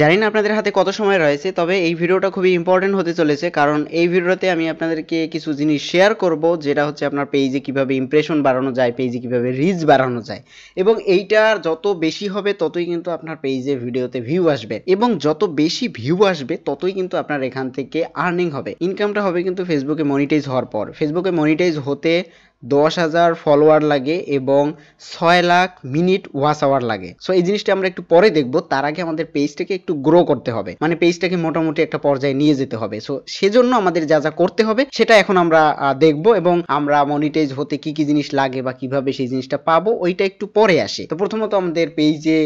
জানি না আপনাদের হাতে কত সময় রয়েছে তবে এই ভিডিওটা খুবই ইম্পর্টেন্ট হতে চলেছে কারণ এই ভিডিওতে আমি আপনাদেরকে কিছু জিনিস শেয়ার করব যেটা হচ্ছে আপনার পেজে কিভাবে ইমপ্রেশন বাড়ানো যায় পেজে কিভাবে রিচ বাড়ানো যায় এবং এইটার যত বেশি হবে ততই কিন্তু আপনার পেজে ভিডিওতে ভিউ আসবে এবং যত বেশি ভিউ আসবে ততই কিন্তু আপনার এখান থেকে আর্নিং হবে ইনকামটা হবে কিন্তু ফেসবুকে মনিটাইজ হওয়ার পর ফেসবুকে মনিটাইজ হতে দশ হাজার ফলোয়ার লাগে এবং ছয় লাখ মিনিট ওয়াচ আওয়ার লাগে সো এই জিনিসটা আমরা একটু পরে দেখব তার আগে আমাদের পেজটাকে একটু গ্রো করতে হবে মানে পেজটাকে মোটামুটি একটা পর্যায়ে নিয়ে যেতে হবে সো সেজন্য আমাদের যা যা করতে হবে সেটা এখন আমরা দেখব এবং আমরা মনিটাইজ হতে কি কি জিনিস লাগে বা কিভাবে সেই জিনিসটা পাবো ওইটা একটু পরে আসে তো প্রথমত আমাদের পেজে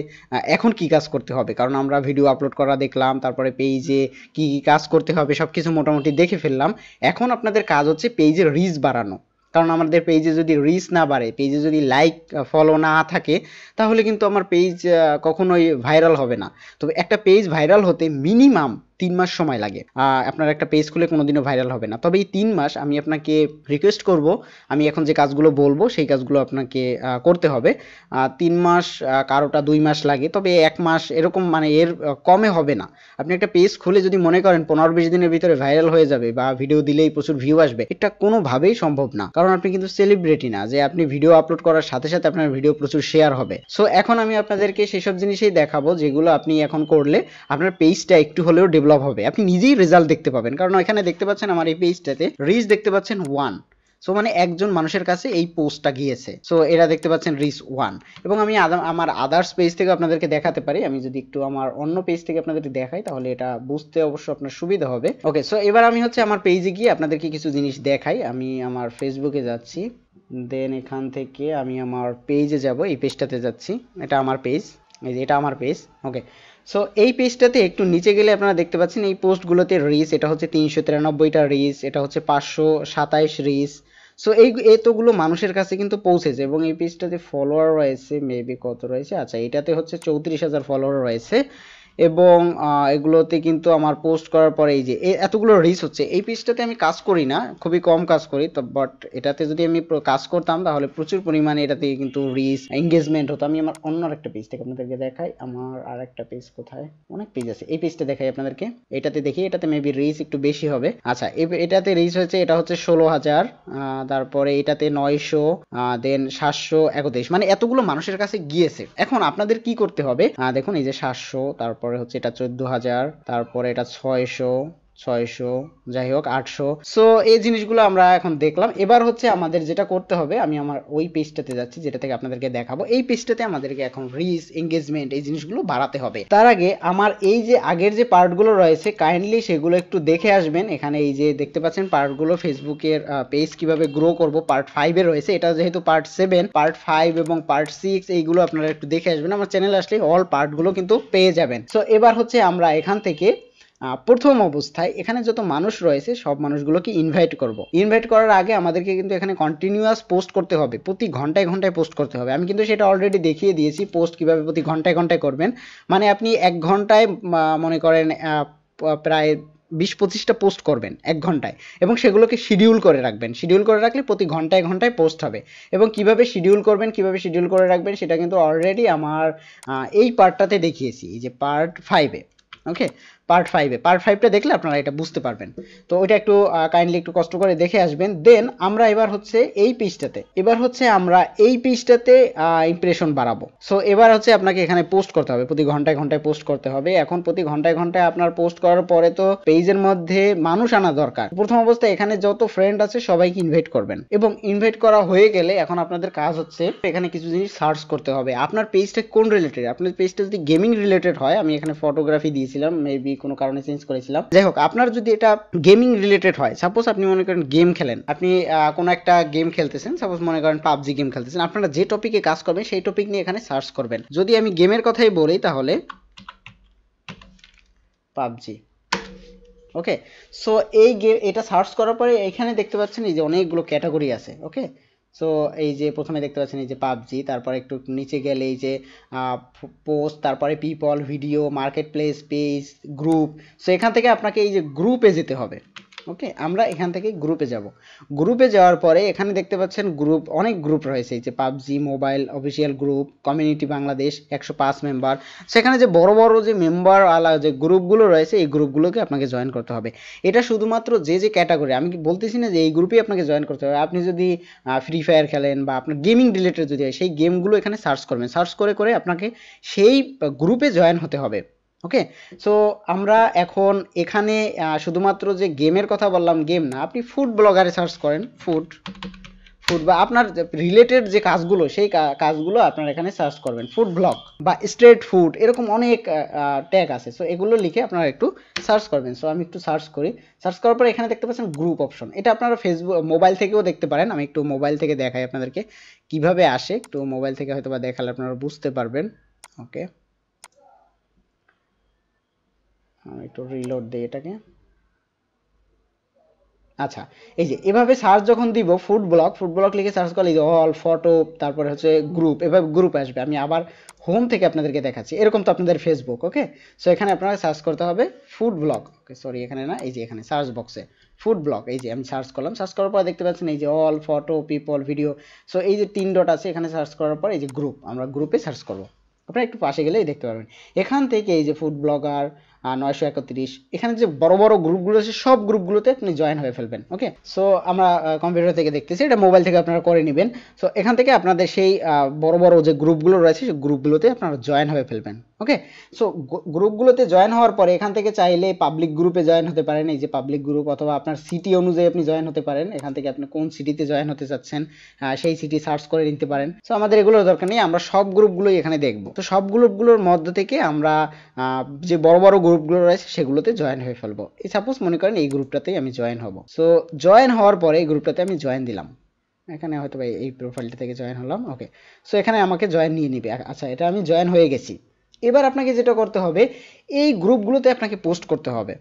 এখন কি কাজ করতে হবে কারণ আমরা ভিডিও আপলোড করা দেখলাম তারপরে পেজে কি কি কাজ করতে হবে সব কিছু মোটামুটি দেখে ফেললাম এখন আপনাদের কাজ হচ্ছে পেজের রিচ বাড়ানো কারণ আমাদের পেজে যদি রিচ না বাড়ে পেজে যদি লাইক ফলো না থাকে তাহলে কিন্তু আমার পেজ কখনোই ভাইরাল হবে না তবে একটা পেজ ভাইরাল হতে মিনিমাম তিন মাস সময় লাগে আপনার একটা পেজ খুলে কোনোদিনও ভাইরাল হবে না তবে এই তিন মাস আমি আপনাকে রিকোয়েস্ট করব আমি এখন যে কাজগুলো বলবো সেই কাজগুলো আপনাকে করতে হবে তিন মাস কারোটা দুই মাস লাগে তবে এক মাস এরকম মানে এর কমে হবে না আপনি একটা পেজ খুলে যদি মনে করেন পনেরো বিশ দিনের ভিতরে ভাইরাল হয়ে যাবে বা ভিডিও দিলেই প্রচুর ভিউ আসবে এটা কোনোভাবেই সম্ভব না কারণ আপনি কিন্তু সেলিব্রিটি না যে আপনি ভিডিও আপলোড করার সাথে সাথে আপনার ভিডিও প্রচুর শেয়ার হবে সো এখন আমি আপনাদেরকে সেসব জিনিসই দেখাবো যেগুলো আপনি এখন করলে আপনার পেজটা একটু হলেও ডেভেলপ ডেভেলপ হবে আপনি নিজেই রেজাল্ট দেখতে পাবেন কারণ এখানে দেখতে পাচ্ছেন আমার এই পেজটাতে রিচ দেখতে পাচ্ছেন ওয়ান সো মানে একজন মানুষের কাছে এই পোস্টটা গিয়েছে সো এরা দেখতে পাচ্ছেন রিচ ওয়ান এবং আমি আমার আদার্স পেজ থেকে আপনাদেরকে দেখাতে পারি আমি যদি একটু আমার অন্য পেজ থেকে আপনাদেরকে দেখাই তাহলে এটা বুঝতে অবশ্য আপনার সুবিধা হবে ওকে সো এবার আমি হচ্ছে আমার পেজে গিয়ে আপনাদেরকে কিছু জিনিস দেখাই আমি আমার ফেসবুকে যাচ্ছি দেন এখান থেকে আমি আমার পেজে যাব এই পেজটাতে যাচ্ছি এটা আমার পেজ এই যে এটা আমার পেজ ওকে সো এই পেজটাতে একটু নিচে গেলে আপনারা দেখতে পাচ্ছেন এই পোস্টগুলোতে রিস এটা হচ্ছে তিনশো তিরানব্বইটা রিস এটা হচ্ছে পাঁচশো সাতাইশ রিস সো এই এতগুলো মানুষের কাছে কিন্তু পৌঁছেছে এবং এই পেজটাতে ফলোয়ার রয়েছে মেবি কত রয়েছে আচ্ছা এটাতে হচ্ছে চৌত্রিশ হাজার ফলোয়ার রয়েছে এবং এগুলোতে কিন্তু আমার পোস্ট করার পরে এই যে এতগুলো রিচ হচ্ছে এই পেজটাতে আমি কাজ করি না খুবই কম কাজ করি তো বাট এটাতে যদি আমি কাজ করতাম তাহলে প্রচুর পরিমাণে এটাতে কিন্তু রিচ এঙ্গেজমেন্ট হতো আমি আমার অন্য একটা পেজ থেকে আপনাদেরকে দেখাই আমার আর একটা পেজ কোথায় অনেক পেজ আছে এই পেজটা দেখাই আপনাদেরকে এটাতে দেখি এটাতে মেবি রিচ একটু বেশি হবে আচ্ছা এটাতে রিচ হয়েছে এটা হচ্ছে ষোলো হাজার তারপরে এটাতে নয়শো দেন সাতশো একত্রিশ মানে এতগুলো মানুষের কাছে গিয়েছে এখন আপনাদের কি করতে হবে দেখুন এই যে সাতশো তারপর তারপরে হচ্ছে এটা চোদ্দ হাজার তারপরে এটা ছয়শো ছয়শো যাই হোক আটশো সো এই জিনিসগুলো আমরা এখন দেখলাম এবার হচ্ছে আমাদের যেটা করতে হবে আমি আমার ওই পেজটাতে যাচ্ছি যেটা থেকে আপনাদেরকে দেখাবো এই পেজটাতে আমাদেরকে এখন রিচ এঙ্গেজমেন্ট এই জিনিসগুলো বাড়াতে হবে তার আগে আমার এই যে আগের যে পার্টগুলো রয়েছে কাইন্ডলি সেগুলো একটু দেখে আসবেন এখানে এই যে দেখতে পাচ্ছেন পার্টগুলো ফেসবুকের পেজ কিভাবে গ্রো করব পার্ট ফাইভে রয়েছে এটা যেহেতু পার্ট সেভেন পার্ট ফাইভ এবং পার্ট সিক্স এইগুলো আপনারা একটু দেখে আসবেন আমার চ্যানেল আসলে অল পার্টগুলো কিন্তু পেয়ে যাবেন সো এবার হচ্ছে আমরা এখান থেকে প্রথম অবস্থায় এখানে যত মানুষ রয়েছে সব মানুষগুলোকে ইনভাইট করব ইনভাইট করার আগে আমাদেরকে কিন্তু এখানে কন্টিনিউয়াস পোস্ট করতে হবে প্রতি ঘন্টায় ঘন্টায় পোস্ট করতে হবে আমি কিন্তু সেটা অলরেডি দেখিয়ে দিয়েছি পোস্ট কিভাবে প্রতি ঘন্টায় ঘন্টায় করবেন মানে আপনি এক ঘন্টায় মনে করেন প্রায় বিশ পঁচিশটা পোস্ট করবেন এক ঘন্টায় এবং সেগুলোকে শিডিউল করে রাখবেন শিডিউল করে রাখলে প্রতি ঘন্টায় ঘন্টায় পোস্ট হবে এবং কিভাবে শিডিউল করবেন কিভাবে শিডিউল করে রাখবেন সেটা কিন্তু অলরেডি আমার এই পার্টটাতে দেখিয়েছি এই যে পার্ট ফাইভে ওকে পার্ট ফাইভে পার্ট ফাইভটা দেখলে আপনারা এটা বুঝতে পারবেন তো ওইটা একটু কাইন্ডলি একটু কষ্ট করে দেখে আসবেন দেন আমরা এবার হচ্ছে এই পেজটাতে এবার হচ্ছে আমরা এই পেজটাতে ইমপ্রেশন বাড়াবো সো এবার হচ্ছে আপনাকে এখানে পোস্ট করতে হবে প্রতি ঘন্টায় ঘন্টায় পোস্ট করতে হবে এখন প্রতি ঘন্টায় ঘন্টায় আপনার পোস্ট করার পরে তো পেজের মধ্যে মানুষ আনা দরকার প্রথম অবস্থায় এখানে যত ফ্রেন্ড আছে সবাইকে ইনভাইট করবেন এবং ইনভাইট করা হয়ে গেলে এখন আপনাদের কাজ হচ্ছে এখানে কিছু জিনিস সার্চ করতে হবে আপনার পেজটা কোন রিলেটেড আপনার পেজটা যদি গেমিং রিলেটেড হয় আমি এখানে ফটোগ্রাফি দিয়েছি দিয়েছিলাম মেবি কোনো কারণে চেঞ্জ করেছিলাম যাই হোক আপনার যদি এটা গেমিং রিলেটেড হয় সাপোজ আপনি মনে করেন গেম খেলেন আপনি কোনো একটা গেম খেলতেছেন সাপোজ মনে করেন পাবজি গেম খেলতেছেন আপনারা যে টপিকে কাজ করবেন সেই টপিক নিয়ে এখানে সার্চ করবেন যদি আমি গেমের কথাই বলি তাহলে পাবজি ওকে সো এই গেম এটা সার্চ করার পরে এখানে দেখতে পাচ্ছেন এই যে অনেকগুলো ক্যাটাগরি আছে ওকে সো এই যে প্রথমে দেখতে পাচ্ছেন এই যে পাবজি তারপর একটু নিচে গেলে এই যে পোস্ট তারপরে people video marketplace page group so এখান থেকে আপনাকে এই যে গ্রুপে যেতে হবে ওকে আমরা এখান থেকে গ্রুপে যাব গ্রুপে যাওয়ার পরে এখানে দেখতে পাচ্ছেন গ্রুপ অনেক গ্রুপ রয়েছে এই যে PUBG mobile official group community Bangladesh একশো পাঁচ মেম্বার সেখানে যে বড় বড় যে মেম্বার আলা যে গ্রুপগুলো রয়েছে এই গ্রুপগুলোকে আপনাকে জয়েন করতে হবে এটা শুধুমাত্র যে যে ক্যাটাগরি আমি বলতেছি না যে এই গ্রুপেই আপনাকে জয়েন করতে হবে আপনি যদি ফ্রি ফায়ার খেলেন বা আপনার গেমিং রিলেটেড যদি হয় সেই গেমগুলো এখানে সার্চ করবেন সার্চ করে করে আপনাকে সেই গ্রুপে জয়েন হতে হবে ওকে সো আমরা এখন এখানে শুধুমাত্র যে গেমের কথা বললাম গেম না আপনি ফুড ব্লগারে সার্চ করেন ফুড ফুড বা আপনার রিলেটেড যে কাজগুলো সেই কাজগুলো আপনার এখানে সার্চ করবেন ফুড ব্লগ বা স্ট্রেট ফুড এরকম অনেক ট্যাগ আছে সো এগুলো লিখে আপনারা একটু সার্চ করবেন সো আমি একটু সার্চ করি সার্চ করার পর এখানে দেখতে পাচ্ছেন গ্রুপ অপশন এটা আপনারা ফেসবুক মোবাইল থেকেও দেখতে পারেন আমি একটু মোবাইল থেকে দেখাই আপনাদেরকে কিভাবে আসে একটু মোবাইল থেকে হয়তো বা দেখালে আপনারা বুঝতে পারবেন ওকে একটু রিলোড দিই এটাকে আচ্ছা এই যে এভাবে সার্চ যখন দিব ফুড ব্লগ ফুড ব্লগ লিখে সার্চ করলে যে অল ফটো তারপরে হচ্ছে গ্রুপ এভাবে গ্রুপ আসবে আমি আবার হোম থেকে আপনাদেরকে দেখাচ্ছি এরকম তো আপনাদের ফেসবুক ওকে সো এখানে আপনারা সার্চ করতে হবে ফুড ব্লগ ওকে সরি এখানে না এই যে এখানে সার্চ বক্সে ফুড ব্লক এই যে আমি সার্চ করলাম সার্চ করার পর দেখতে পাচ্ছেন এই যে all photo people video so এই যে তিন ডট আছে এখানে সার্চ করার পর এই যে গ্রুপ আমরা গ্রুপে সার্চ করবো আপনারা একটু পাশে গেলেই দেখতে পারবেন এখান থেকে এই যে ফুড ব্লগার নয়শো একত্রিশ এখানে যে বড় বড় গ্রুপগুলো আছে সব গ্রুপগুলোতে আপনি জয়েন হয়ে ফেলবেন ওকে সো আমরা কম্পিউটার থেকে দেখতেছি এটা মোবাইল থেকে আপনারা করে নেবেন সো এখান থেকে আপনাদের সেই বড় বড় যে গ্রুপগুলো রয়েছে সেই গ্রুপগুলোতে আপনারা জয়েন হয়ে ফেলবেন ওকে সো গ্রুপগুলোতে জয়েন হওয়ার পরে এখান থেকে চাইলে পাবলিক গ্রুপে জয়েন হতে পারেন এই যে পাবলিক গ্রুপ অথবা আপনার সিটি অনুযায়ী আপনি জয়েন হতে পারেন এখান থেকে আপনি কোন সিটিতে জয়েন হতে চাচ্ছেন সেই সিটি সার্চ করে নিতে পারেন সো আমাদের এগুলোর দরকার নেই আমরা সব গ্রুপগুলোই এখানে দেখব তো সব গ্রুপগুলোর মধ্য থেকে আমরা যে বড় বড় গ্রুপগুলো রয়েছে সেগুলোতে জয়েন হয়ে ফেলবো এই সাপোজ মনে করেন এই গ্রুপটাতেই আমি জয়েন হব সো জয়েন হওয়ার পরে এই গ্রুপটাতে আমি জয়েন দিলাম এখানে হয়তো এই প্রোফাইলটা থেকে জয়েন হলাম ওকে সো এখানে আমাকে জয়েন নিয়ে নিবে আচ্ছা এটা আমি জয়েন হয়ে গেছি এবার আপনাকে যেটা করতে হবে এই গ্রুপগুলোতে আপনাকে পোস্ট করতে হবে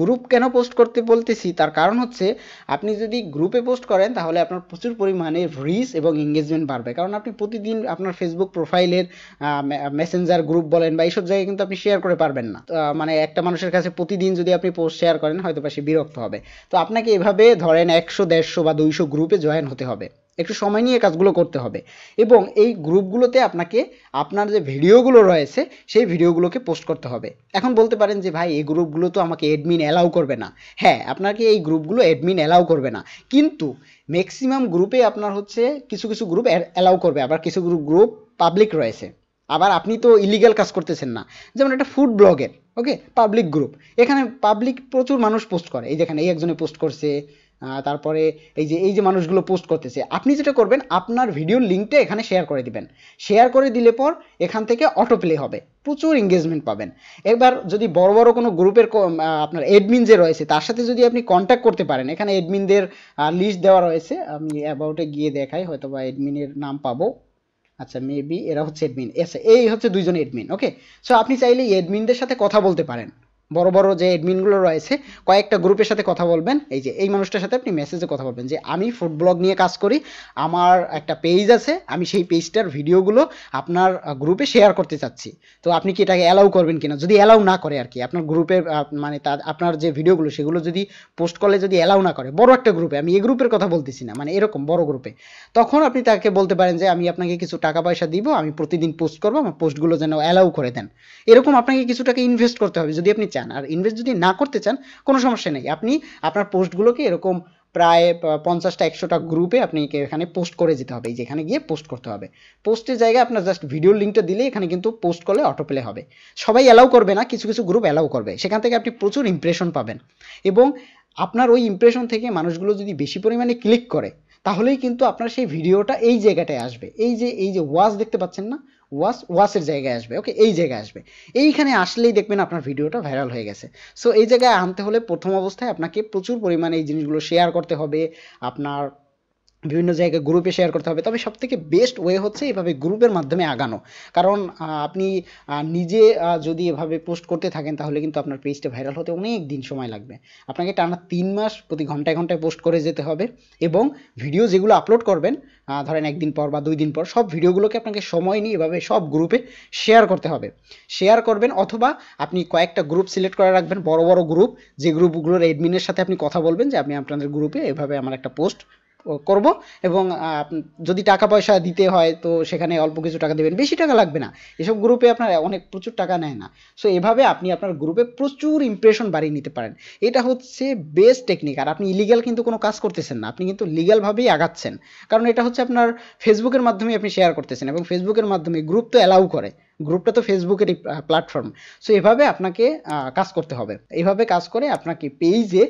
গ্রুপ কেন পোস্ট করতে বলতেছি তার কারণ হচ্ছে আপনি যদি গ্রুপে পোস্ট করেন তাহলে আপনার প্রচুর পরিমাণে রিচ এবং এঙ্গেজমেন্ট বাড়বে কারণ আপনি প্রতিদিন আপনার ফেসবুক প্রোফাইলের মেসেঞ্জার গ্রুপ বলেন বা এইসব জায়গায় কিন্তু আপনি শেয়ার করে পারবেন না মানে একটা মানুষের কাছে প্রতিদিন যদি আপনি পোস্ট শেয়ার করেন হয়তো বা সে বিরক্ত হবে তো আপনাকে এভাবে ধরেন একশো দেড়শো বা দুইশো গ্রুপে জয়েন হতে হবে একটু সময় নিয়ে কাজগুলো করতে হবে এবং এই গ্রুপগুলোতে আপনাকে আপনার যে ভিডিওগুলো রয়েছে সেই ভিডিওগুলোকে পোস্ট করতে হবে এখন বলতে পারেন যে ভাই এই গ্রুপগুলো তো আমাকে অ্যাডমিন অ্যালাউ করবে না হ্যাঁ আপনাকে এই গ্রুপগুলো অ্যাডমিন অ্যালাউ করবে না কিন্তু ম্যাক্সিমাম গ্রুপে আপনার হচ্ছে কিছু কিছু গ্রুপ অ্যালাউ করবে আবার কিছু গ্রুপ পাবলিক রয়েছে আবার আপনি তো ইলিগাল কাজ করতেছেন না যেমন একটা ফুড ব্লগের ওকে পাবলিক গ্রুপ এখানে পাবলিক প্রচুর মানুষ পোস্ট করে এই যেখানে এই একজনে পোস্ট করছে তারপরে এই যে এই যে মানুষগুলো পোস্ট করতেছে আপনি যেটা করবেন আপনার ভিডিওর লিঙ্কটা এখানে শেয়ার করে দিবেন শেয়ার করে দিলে পর এখান থেকে অটো প্লে হবে প্রচুর এঙ্গেজমেন্ট পাবেন এবার যদি বড় বড় কোনো গ্রুপের আপনার এডমিন যে রয়েছে তার সাথে যদি আপনি কন্ট্যাক্ট করতে পারেন এখানে এডমিনদের লিস্ট দেওয়া রয়েছে আমি অ্যাবাউটে গিয়ে দেখাই হয়তো বা এডমিনের নাম পাবো আচ্ছা মেবি এরা হচ্ছে এডমিন আচ্ছা এই হচ্ছে দুইজন এডমিন ওকে সো আপনি চাইলে এডমিনদের সাথে কথা বলতে পারেন বড় বড় যে অ্যাডমিনগুলো রয়েছে কয়েকটা গ্রুপের সাথে কথা বলবেন এই যে এই মানুষটার সাথে আপনি মেসেজে কথা বলবেন যে আমি ফুড ব্লগ নিয়ে কাজ করি আমার একটা পেজ আছে আমি সেই পেজটার ভিডিওগুলো আপনার গ্রুপে শেয়ার করতে চাচ্ছি তো আপনি কি এটাকে অ্যালাউ করবেন কিনা যদি অ্যালাউ না করে আর কি আপনার গ্রুপে মানে তা আপনার যে ভিডিওগুলো সেগুলো যদি পোস্ট করলে যদি অ্যালাউ না করে বড় একটা গ্রুপে আমি এই গ্রুপের কথা বলতেছি না মানে এরকম বড় গ্রুপে তখন আপনি তাকে বলতে পারেন যে আমি আপনাকে কিছু টাকা পয়সা দিব আমি প্রতিদিন পোস্ট করবো আমার পোস্টগুলো যেন অ্যালাউ করে দেন এরকম আপনাকে কিছু টাকা ইনভেস্ট করতে হবে যদি আপনি চান চান আর ইনভেস্ট যদি না করতে চান কোনো সমস্যা নেই আপনি আপনার পোস্টগুলোকে এরকম প্রায় পঞ্চাশটা একশোটা গ্রুপে আপনি এখানে পোস্ট করে যেতে হবে যেখানে গিয়ে পোস্ট করতে হবে পোস্টের জায়গায় আপনার জাস্ট ভিডিও লিঙ্কটা দিলে এখানে কিন্তু পোস্ট করলে অটোপ্লে হবে সবাই অ্যালাউ করবে না কিছু কিছু গ্রুপ অ্যালাউ করবে সেখান থেকে আপনি প্রচুর ইমপ্রেশন পাবেন এবং আপনার ওই ইমপ্রেশন থেকে মানুষগুলো যদি বেশি পরিমাণে ক্লিক করে তাহলেই কিন্তু আপনার সেই ভিডিওটা এই জায়গাটায় আসবে এই যে এই যে ওয়াজ দেখতে পাচ্ছেন না ওয়াস ওয়াসের জায়গায় আসবে ওকে এই জায়গায় আসবে এইখানে আসলেই দেখবেন আপনার ভিডিওটা ভাইরাল হয়ে গেছে সো এই জায়গায় আনতে হলে প্রথম অবস্থায় আপনাকে প্রচুর পরিমাণে এই জিনিসগুলো শেয়ার করতে হবে আপনার বিভিন্ন জায়গায় গ্রুপে শেয়ার করতে হবে তবে সব থেকে বেস্ট ওয়ে হচ্ছে এভাবে গ্রুপের মাধ্যমে আগানো কারণ আপনি নিজে যদি এভাবে পোস্ট করতে থাকেন তাহলে কিন্তু আপনার পেজটা ভাইরাল হতে অনেক দিন সময় লাগবে আপনাকে টানা তিন মাস প্রতি ঘন্টায় ঘন্টায় পোস্ট করে যেতে হবে এবং ভিডিও যেগুলো আপলোড করবেন ধরেন একদিন পর বা দুই দিন পর সব ভিডিওগুলোকে আপনাকে সময় নিয়ে এভাবে সব গ্রুপে শেয়ার করতে হবে শেয়ার করবেন অথবা আপনি কয়েকটা গ্রুপ সিলেক্ট করে রাখবেন বড় বড় গ্রুপ যে গ্রুপগুলোর অ্যাডমিনের সাথে আপনি কথা বলবেন যে আমি আপনাদের গ্রুপে এভাবে আমার একটা পোস্ট করব এবং যদি টাকা পয়সা দিতে হয় তো সেখানে অল্প কিছু টাকা দেবেন বেশি টাকা লাগবে না এসব গ্রুপে আপনার অনেক প্রচুর টাকা নেয় না সো এভাবে আপনি আপনার গ্রুপে প্রচুর ইমপ্রেশন বাড়িয়ে নিতে পারেন এটা হচ্ছে বেস্ট টেকনিক আর আপনি ইলিগাল কিন্তু কোনো কাজ করতেছেন না আপনি কিন্তু লিগ্যালভাবেই আগাচ্ছেন কারণ এটা হচ্ছে আপনার ফেসবুকের মাধ্যমে আপনি শেয়ার করতেছেন এবং ফেসবুকের মাধ্যমে গ্রুপ তো অ্যালাউ করে গ্রুপটা তো ফেসবুকেরই প্ল্যাটফর্ম সো এভাবে আপনাকে কাজ করতে হবে এভাবে কাজ করে আপনাকে পেজে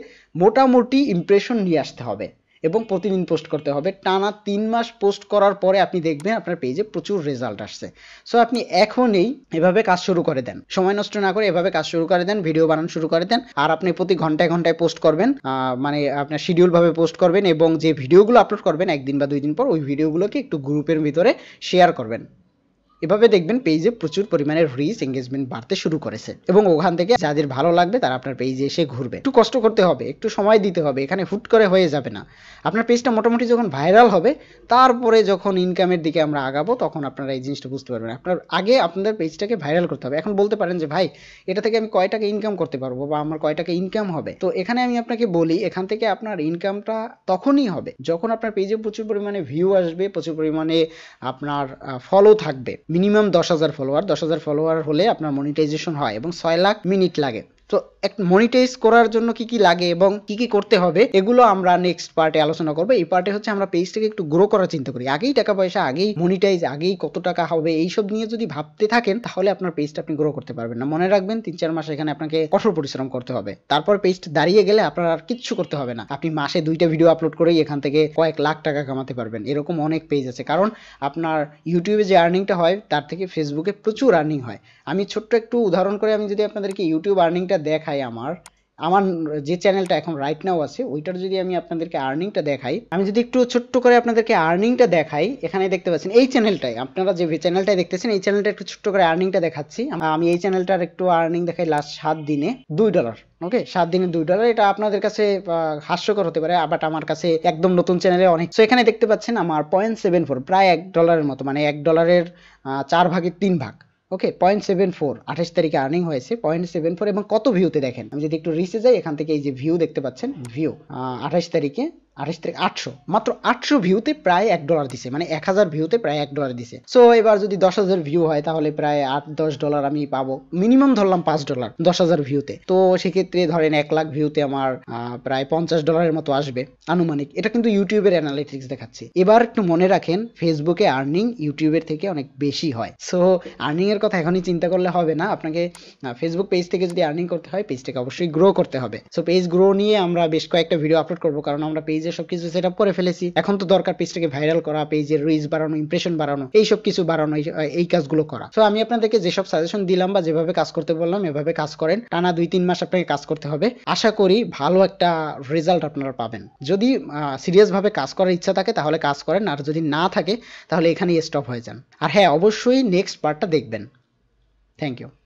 মোটামুটি ইমপ্রেশন নিয়ে আসতে হবে এবং প্রতিদিন পোস্ট করতে হবে টানা তিন মাস পোস্ট করার পরে আপনি দেখবেন আপনার পেজে প্রচুর রেজাল্ট আসছে সো আপনি এখনই এভাবে কাজ শুরু করে দেন সময় নষ্ট না করে এভাবে কাজ শুরু করে দেন ভিডিও বানানো শুরু করে দেন আর আপনি প্রতি ঘন্টায় ঘন্টায় পোস্ট করবেন মানে আপনার শিডিউলভাবে পোস্ট করবেন এবং যে ভিডিওগুলো আপলোড করবেন একদিন বা দুই দিন পর ওই ভিডিওগুলোকে একটু গ্রুপের ভিতরে শেয়ার করবেন এভাবে দেখবেন পেজে প্রচুর পরিমাণে রিচ এঙ্গেজমেন্ট বাড়তে শুরু করেছে এবং ওখান থেকে যাদের ভালো লাগবে তারা আপনার পেজে এসে ঘুরবে একটু কষ্ট করতে হবে একটু সময় দিতে হবে এখানে হুট করে হয়ে যাবে না আপনার পেজটা মোটামুটি যখন ভাইরাল হবে তারপরে যখন ইনকামের দিকে আমরা আগাবো তখন আপনারা এই জিনিসটা বুঝতে পারবেন আপনার আগে আপনাদের পেজটাকে ভাইরাল করতে হবে এখন বলতে পারেন যে ভাই এটা থেকে আমি কয় টাকা ইনকাম করতে পারবো বা আমার কয় টাকা ইনকাম হবে তো এখানে আমি আপনাকে বলি এখান থেকে আপনার ইনকামটা তখনই হবে যখন আপনার পেজে প্রচুর পরিমাণে ভিউ আসবে প্রচুর পরিমাণে আপনার ফলো থাকবে মিনিমাম দশ হাজার ফলোয়ার দশ হাজার ফলোয়ার হলে আপনার মনিটাইজেশন হয় এবং ছয় লাখ মিনিট লাগে তো এক মনিটাইজ করার জন্য কি কি লাগে এবং কি কি করতে হবে এগুলো আমরা নেক্সট পার্টে আলোচনা করবো এই পার্টে হচ্ছে আমরা পেজটাকে একটু গ্রো করার চিন্তা করি আগেই টাকা পয়সা আগেই মনিটাইজ আগেই কত টাকা হবে এইসব নিয়ে যদি ভাবতে থাকেন তাহলে আপনার পেজটা আপনি গ্রো করতে পারবেন না মনে রাখবেন তিন চার মাস এখানে আপনাকে কঠোর পরিশ্রম করতে হবে তারপর পেজটা দাঁড়িয়ে গেলে আপনার আর কিচ্ছু করতে হবে না আপনি মাসে দুইটা ভিডিও আপলোড করেই এখান থেকে কয়েক লাখ টাকা কামাতে পারবেন এরকম অনেক পেজ আছে কারণ আপনার ইউটিউবে যে আর্নিংটা হয় তার থেকে ফেসবুকে প্রচুর আর্নিং হয় আমি ছোট্ট একটু উদাহরণ করে আমি যদি আপনাদেরকে ইউটিউব আর্নিংটা দেখাই আমার আমার যে চ্যানেলটা এখন রাইট নাও আছে ওইটার যদি আমি আপনাদেরকে আর্নিংটা দেখাই আমি যদি একটু ছোট্ট করে আপনাদেরকে আর্নিংটা দেখাই এখানে দেখতে পাচ্ছেন এই চ্যানেলটাই আপনারা যে চ্যানেলটাই দেখতেছেন এই চ্যানেলটা একটু ছোট্ট করে আর্নিংটা দেখাচ্ছি আমি এই চ্যানেলটার একটু আর্নিং দেখাই লাস্ট সাত দিনে দুই ডলার ওকে সাত দিনে দুই ডলার এটা আপনাদের কাছে হাস্যকর হতে পারে বাট আমার কাছে একদম নতুন চ্যানেলে অনেক সো এখানে দেখতে পাচ্ছেন আমার পয়েন্ট সেভেন ফোর প্রায় এক ডলারের মতো মানে এক ডলারের চার ভাগের তিন ভাগ ওকে পয়েন্ট সেভেন ফোর আঠাশ তারিখে আর্নিং হয়েছে পয়েন্ট সেভেন ফোর এবং কত ভিউতে দেখেন আমি যদি একটু রিসে যাই এখান থেকে এই যে ভিউ দেখতে পাচ্ছেন ভিউ আঠাশ তারিখে আঠাশ থেকে আটশো মাত্র আটশো ভিউতে প্রায় এক ডলার দিছে মানে এক হাজার ভিউতে প্রায় এক ডলার দিছে সো এবার যদি দশ হাজার ভিউ হয় তাহলে প্রায় আট দশ ডলার আমি পাবো মিনিমাম ধরলাম পাঁচ ডলার দশ হাজার ভিউতে তো সেক্ষেত্রে ধরেন এক লাখ ভিউতে আমার প্রায় পঞ্চাশ ডলারের মতো আসবে আনুমানিক এটা কিন্তু ইউটিউবের অ্যানালিটিক্স দেখাচ্ছে এবার একটু মনে রাখেন ফেসবুকে আর্নিং ইউটিউবের থেকে অনেক বেশি হয় সো আর্নিং এর কথা এখনই চিন্তা করলে হবে না আপনাকে ফেসবুক পেজ থেকে যদি আর্নিং করতে হয় পেজটাকে অবশ্যই গ্রো করতে হবে সো পেজ গ্রো নিয়ে আমরা বেশ কয়েকটা ভিডিও আপলোড করবো কারণ আমরা পেজ পেজে সবকিছু সেট আপ করে ফেলেছি এখন তো দরকার পেজটাকে ভাইরাল করা পেজের রিচ বাড়ানো ইমপ্রেশন বাড়ানো এইসব কিছু বাড়ানো এই কাজগুলো করা তো আমি আপনাদেরকে যেসব সাজেশন দিলাম বা যেভাবে কাজ করতে বললাম এভাবে কাজ করেন টানা দুই তিন মাস আপনাকে কাজ করতে হবে আশা করি ভালো একটা রেজাল্ট আপনারা পাবেন যদি সিরিয়াসভাবে কাজ করার ইচ্ছা থাকে তাহলে কাজ করেন আর যদি না থাকে তাহলে এখানেই স্টপ হয়ে যান আর হ্যাঁ অবশ্যই নেক্সট পার্টটা দেখবেন থ্যাংক ইউ